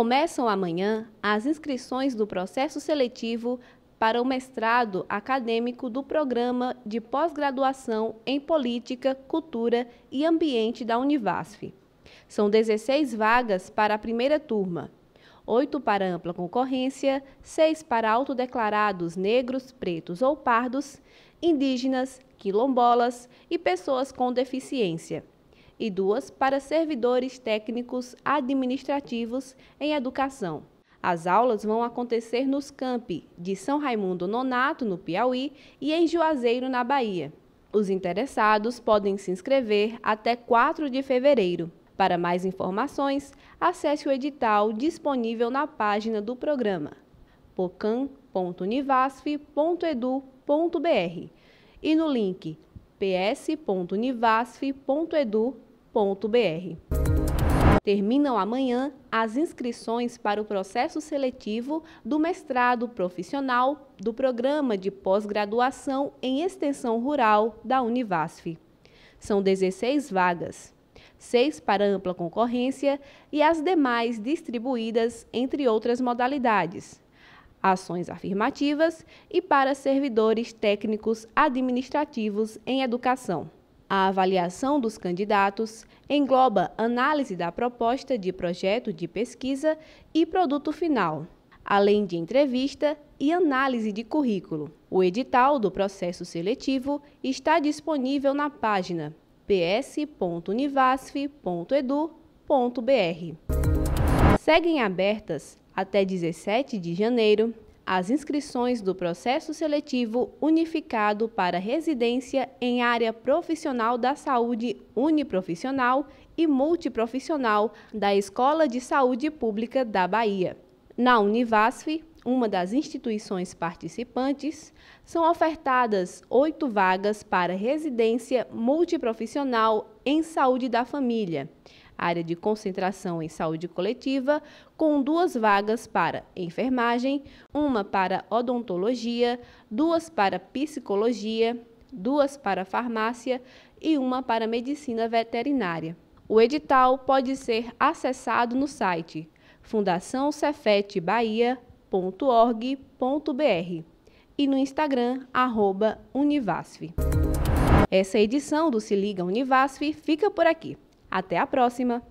Começam amanhã as inscrições do processo seletivo para o mestrado acadêmico do Programa de Pós-Graduação em Política, Cultura e Ambiente da Univasf. São 16 vagas para a primeira turma, 8 para ampla concorrência, 6 para autodeclarados negros, pretos ou pardos, indígenas, quilombolas e pessoas com deficiência e duas para servidores técnicos administrativos em educação. As aulas vão acontecer nos campi de São Raimundo Nonato, no Piauí, e em Juazeiro, na Bahia. Os interessados podem se inscrever até 4 de fevereiro. Para mais informações, acesse o edital disponível na página do programa pocan.univasf.edu.br e no link ps.univasf.edu.br Terminam amanhã as inscrições para o processo seletivo do mestrado profissional do Programa de Pós-Graduação em Extensão Rural da Univasf. São 16 vagas, seis para ampla concorrência e as demais distribuídas entre outras modalidades, ações afirmativas e para servidores técnicos administrativos em educação. A avaliação dos candidatos engloba análise da proposta de projeto de pesquisa e produto final, além de entrevista e análise de currículo. O edital do processo seletivo está disponível na página ps.univasf.edu.br. Seguem abertas até 17 de janeiro as inscrições do processo seletivo unificado para residência em área profissional da saúde uniprofissional e multiprofissional da Escola de Saúde Pública da Bahia. Na Univasf, uma das instituições participantes, são ofertadas oito vagas para residência multiprofissional em saúde da família, área de concentração em saúde coletiva, com duas vagas para enfermagem, uma para odontologia, duas para psicologia, duas para farmácia e uma para medicina veterinária. O edital pode ser acessado no site fundaçãocefetbahia.org.br e no Instagram, arroba Univasf. Essa edição do Se Liga Univasf fica por aqui. Até a próxima!